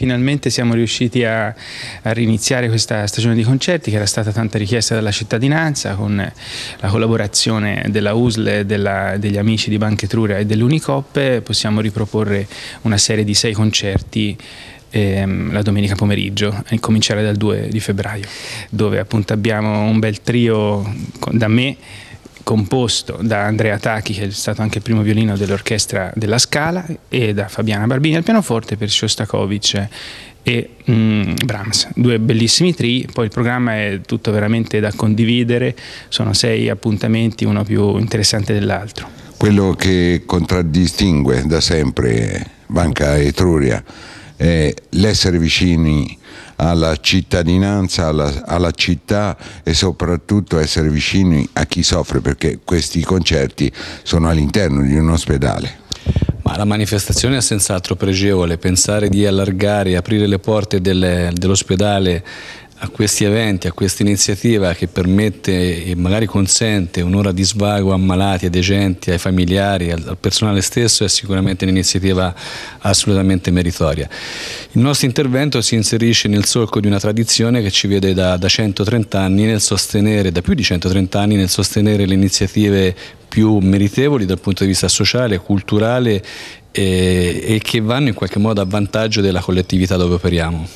Finalmente siamo riusciti a, a, riniziare questa stagione di concerti che era stata tanta richiesta dalla cittadinanza con la collaborazione della USL, della, degli amici di Banca Etruria e dell'Unicop. possiamo riproporre una serie di sei concerti ehm, la domenica pomeriggio, a cominciare dal 2 di febbraio, dove appunto abbiamo un bel trio da me composto da Andrea Tacchi, che è stato anche il primo violino dell'orchestra della Scala, e da Fabiana Barbini al pianoforte per Shostakovich e mm, Brahms, due bellissimi tri, poi il programma è tutto veramente da condividere, sono sei appuntamenti, uno più interessante dell'altro. Quello che contraddistingue da sempre eh, Banca Etruria eh, l'essere vicini alla cittadinanza, alla, alla, città e soprattutto essere vicini a chi soffre perché questi concerti sono all'interno di un ospedale. Ma la manifestazione è senz'altro pregevole, pensare di allargare, aprire le porte delle, dell'ospedale a questi eventi, a questa iniziativa che permette e magari consente un'ora di svago a malati, ai decenti, ai familiari, al, personale stesso è sicuramente un'iniziativa assolutamente meritoria. Il nostro intervento si inserisce nel solco di una tradizione che ci vede da, da 130 anni nel sostenere, da più di 130 anni nel sostenere le iniziative più meritevoli dal punto di vista sociale, culturale e, eh, e che vanno in qualche modo a vantaggio della collettività dove operiamo.